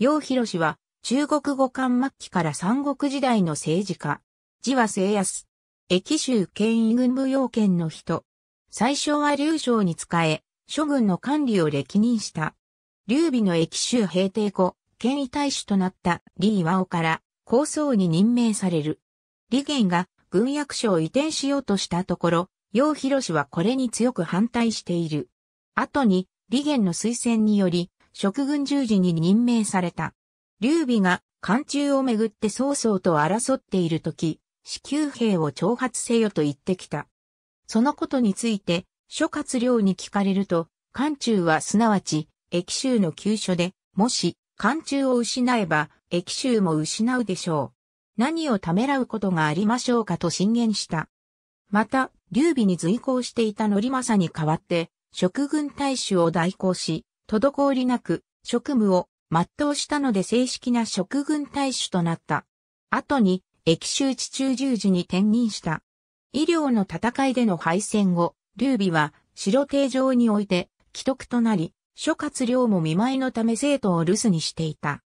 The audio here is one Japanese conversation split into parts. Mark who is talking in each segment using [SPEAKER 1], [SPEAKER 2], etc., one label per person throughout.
[SPEAKER 1] 楊博氏は、中国語漢末期から三国時代の政治家。字は清安。駅州県医軍部要件の人。最初は劉将に仕え、諸軍の管理を歴任した。劉備の駅州平定後、権威大使となった李和夫から高僧に任命される。李元が軍役所を移転しようとしたところ、楊博氏はこれに強く反対している。後に、李元の推薦により、職軍十字に任命された。劉備が漢中をめぐって曹操と争っている時、子宮兵を挑発せよと言ってきた。そのことについて、諸葛亮に聞かれると、漢中はすなわち、駅州の急所で、もし、漢中を失えば、駅州も失うでしょう。何をためらうことがありましょうかと進言した。また、劉備に随行していた則政に代わって、職軍大使を代行し、滞りなく職務を全うしたので正式な職軍大使となった。後に、液州地中十字に転任した。医療の戦いでの敗戦後、劉備は白帝城において既得となり、諸葛亮も見舞いのため生徒を留守にしていた。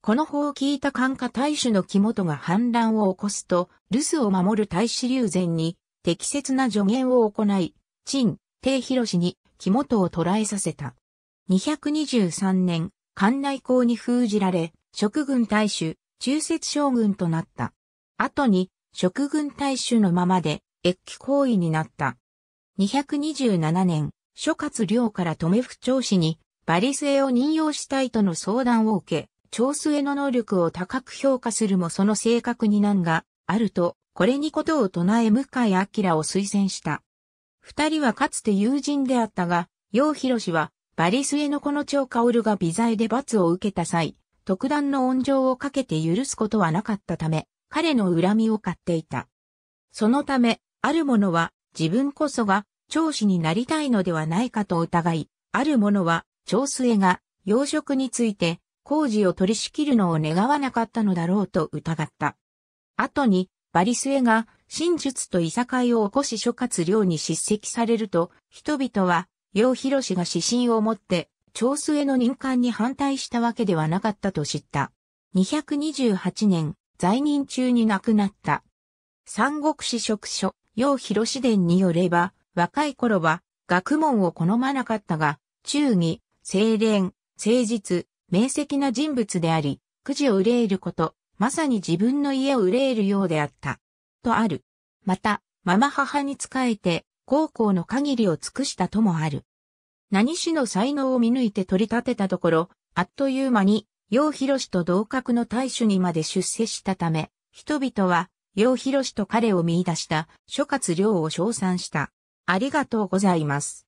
[SPEAKER 1] この法を聞いた関家大使の肝とが反乱を起こすと、留守を守る大使流前に適切な助言を行い、陳、帝広氏に肝とを捕らえさせた。223年、関内港に封じられ、職軍大衆、中節将軍となった。後に、職軍大衆のままで、越起行為になった。227年、諸葛亮から留府長氏に、バリスエを任用したいとの相談を受け、長末の能力を高く評価するもその性格に難があると、これにことを唱え向井明を推薦した。二人はかつて友人であったが、陽博氏はバリスエのこの長薫が微罪で罰を受けた際、特段の恩情をかけて許すことはなかったため、彼の恨みを買っていた。そのため、ある者は自分こそが長子になりたいのではないかと疑い、ある者は長末が養殖について工事を取り仕切るのを願わなかったのだろうと疑った。後に、バリスエが真術といさかいを起こし諸葛亮に叱責されると、人々は陽広氏が指針を持って、長末の任官に反対したわけではなかったと知った。228年、在任中に亡くなった。三国史職書、陽広氏伝によれば、若い頃は、学問を好まなかったが、忠義、精錬、誠実、明晰な人物であり、くじを憂えること、まさに自分の家を憂えるようであった。とある。また、ママ母に仕えて、高校の限りを尽くしたともある。何しの才能を見抜いて取り立てたところ、あっという間に、洋博士と同格の大主にまで出世したため、人々は、洋博士と彼を見出した諸葛亮を称賛した。ありがとうございます。